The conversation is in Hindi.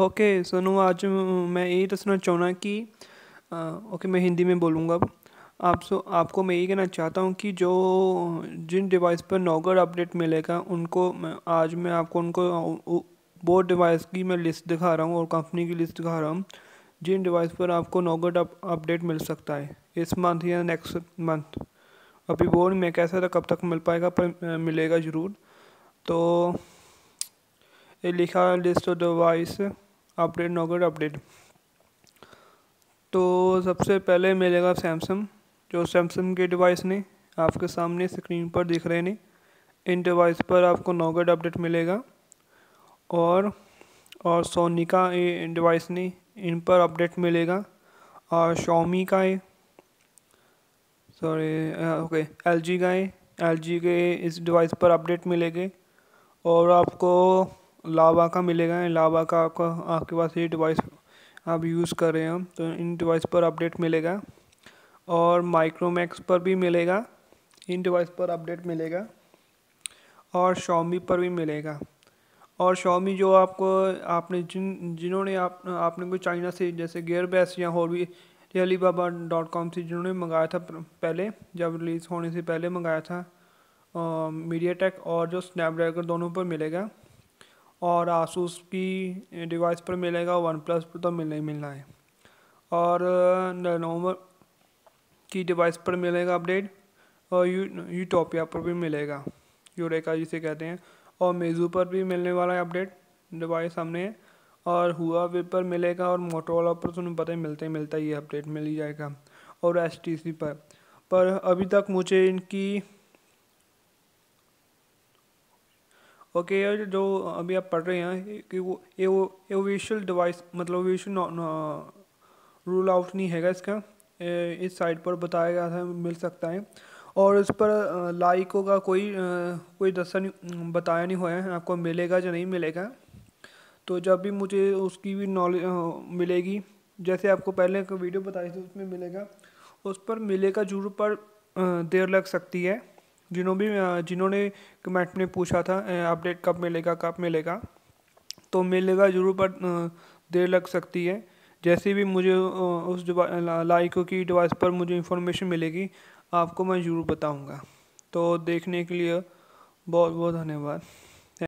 ओके सोनू आज मैं यही दसना चाहना कि ओके मैं हिंदी में बोलूँगा आप सो आपको मैं यही कहना चाहता हूँ कि जो जिन डिवाइस पर नौगर अपडेट मिलेगा उनको मैं आज मैं आपको उनको वो डिवाइस की मैं लिस्ट दिखा रहा हूँ और कंपनी की लिस्ट दिखा रहा हूँ जिन डिवाइस पर आपको नौगट अपडेट मिल सकता है इस मंथ या नेक्स्ट मंथ अभी वो मैं कैसा था कब तक मिल पाएगा पर मिलेगा ज़रूर तो ये लिखा list of device update Nougat update तो सबसे पहले मिलेगा सैमसंग जो सैमसंग के डिवाइस ने आपके सामने स्क्रीन पर दिख रहे ने इन डिवाइस पर आपको नॉगेट अपडेट मिलेगा और और सोनी का ये डिवाइस ने इन पर अपडेट मिलेगा और शॉमी का है सॉरी ओके एल जी का है एल जी के इस डिवाइस पर अपडेट मिलेंगे और आपको लावा का मिलेगा लावा का आपका आपके पास ये डिवाइस आप यूज़ कर रहे हो तो इन डिवाइस पर अपडेट मिलेगा और माइक्रोमैक्स पर भी मिलेगा इन डिवाइस पर अपडेट मिलेगा और शॉमी पर भी मिलेगा और शॉमी जो आपको आपने जिन जिन्होंने आप आपने कोई चाइना से जैसे गेयर बेस या और भी अली बाबा डॉट कॉम से जिन्होंने मंगाया था पहले जब रिलीज़ होने से पहले मंगाया था मीडिया टेक और जो स्नैपड्रैगन दोनों पर मिलेगा और आसूस की डिवाइस पर मिलेगा वन प्लस पर तो ही मिलना है और लेनोवो की डिवाइस पर मिलेगा अपडेट और यू यूटोपिया पर भी मिलेगा यूरेका जिसे कहते हैं और मेजू पर भी मिलने वाला है अपडेट डिवाइस हमने और हुआ वे पर मिलेगा और मोटोवाला पर तो तुम्हें पता ही मिलते ही मिलता ही अपडेट मिल ही जाएगा और एस पर पर अभी तक मुझे इनकी ओके ये जो अभी आप पढ़ रहे हैं कि वो ये वो ये विशुअल डिवाइस मतलब विशुअल रूल आउट नहीं हैगा इसका इस साइट पर बताया गया था मिल सकता है और इस पर लाइकों का कोई कोई दस्ता नहीं बताया नहीं हुआ है आपको मिलेगा या नहीं मिलेगा तो जब भी मुझे उसकी भी नॉलेज मिलेगी जैसे आपको पहले एक वीडियो बताई थी उसमें मिलेगा उस पर मिलेगा जरूर पर देर लग सकती है जिन्हों भी जिन्होंने कमेंट में पूछा था अपडेट कब मिलेगा कब मिलेगा तो मिलेगा जरूर पर देर लग सकती है जैसे भी मुझे उस लाइको की डिवाइस पर मुझे इन्फॉर्मेशन मिलेगी आपको मैं ज़रूर बताऊंगा तो देखने के लिए बहुत बहुत धन्यवाद